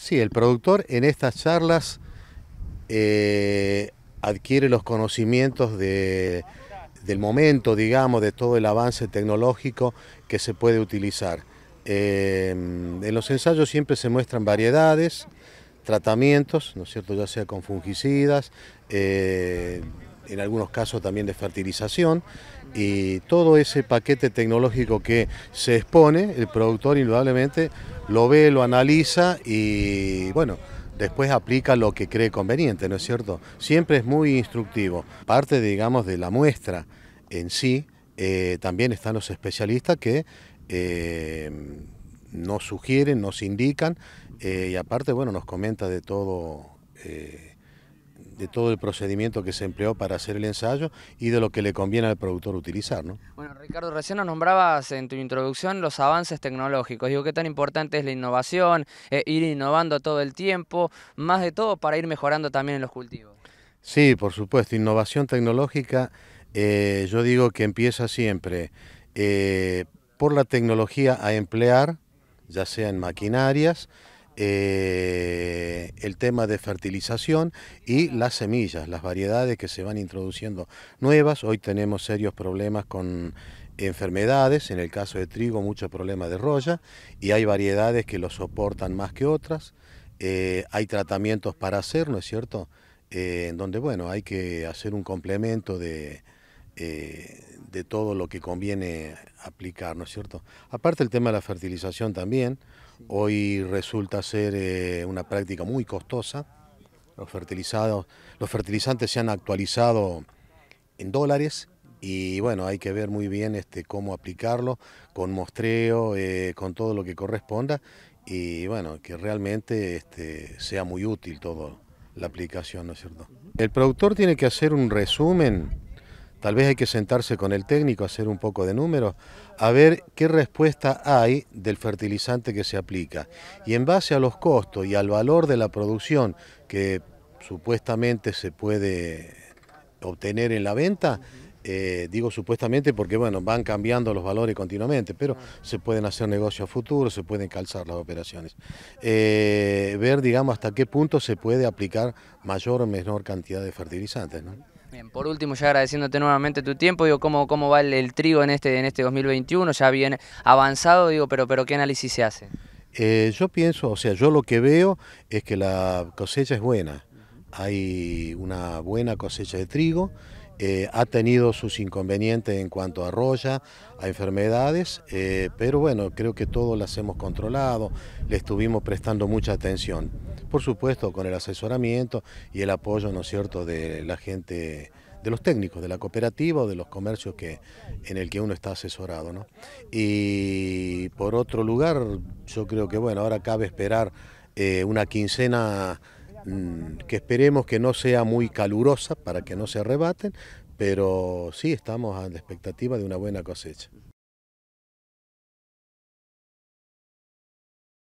Sí, el productor en estas charlas eh, adquiere los conocimientos del momento, digamos, de todo el avance tecnológico que se puede utilizar. Eh, en los ensayos siempre se muestran variedades, tratamientos, ¿no es cierto?, ya sea con fungicidas, eh, en algunos casos también de fertilización, y todo ese paquete tecnológico que se expone, el productor indudablemente lo ve, lo analiza y bueno, después aplica lo que cree conveniente, ¿no es cierto? Siempre es muy instructivo. Parte, digamos, de la muestra en sí, eh, también están los especialistas que eh, nos sugieren, nos indican eh, y aparte, bueno, nos comenta de todo de todo el procedimiento que se empleó para hacer el ensayo y de lo que le conviene al productor utilizar. Bueno, Ricardo, recién nos nombrabas en tu introducción los avances tecnológicos. Digo, qué tan importante es la innovación, eh, ir innovando todo el tiempo, más de todo para ir mejorando también en los cultivos. Sí, por supuesto, innovación tecnológica, eh, yo digo que empieza siempre eh, por la tecnología a emplear, ya sea en maquinarias, eh, el tema de fertilización y las semillas, las variedades que se van introduciendo nuevas. Hoy tenemos serios problemas con enfermedades, en el caso de trigo muchos problemas de roya y hay variedades que lo soportan más que otras. Eh, hay tratamientos para hacer, ¿no es cierto? Eh, en donde, bueno, hay que hacer un complemento de, de todo lo que conviene aplicar, ¿no es cierto? Aparte el tema de la fertilización también, hoy resulta ser eh, una práctica muy costosa, los, fertilizados, los fertilizantes se han actualizado en dólares y bueno, hay que ver muy bien este, cómo aplicarlo, con mostreo, eh, con todo lo que corresponda y bueno, que realmente este, sea muy útil todo la aplicación, ¿no es cierto? El productor tiene que hacer un resumen Tal vez hay que sentarse con el técnico, hacer un poco de números, a ver qué respuesta hay del fertilizante que se aplica. Y en base a los costos y al valor de la producción que supuestamente se puede obtener en la venta, eh, digo supuestamente porque bueno, van cambiando los valores continuamente, pero se pueden hacer negocios a se pueden calzar las operaciones. Eh, ver, digamos, hasta qué punto se puede aplicar mayor o menor cantidad de fertilizantes por último, ya agradeciéndote nuevamente tu tiempo, digo, ¿cómo, cómo va el, trigo en este, en este 2021? Ya bien avanzado, digo, pero, pero ¿qué análisis se hace? Eh, yo pienso, o sea, yo lo que veo es que la cosecha es buena. Hay una buena cosecha de trigo. Eh, ha tenido sus inconvenientes en cuanto a roya, a enfermedades, eh, pero bueno, creo que todos las hemos controlado, le estuvimos prestando mucha atención. Por supuesto, con el asesoramiento y el apoyo, ¿no es cierto?, de la gente de los técnicos de la cooperativa o de los comercios que, en el que uno está asesorado. ¿no? Y por otro lugar, yo creo que bueno, ahora cabe esperar eh, una quincena mm, que esperemos que no sea muy calurosa para que no se arrebaten, pero sí estamos a la expectativa de una buena cosecha.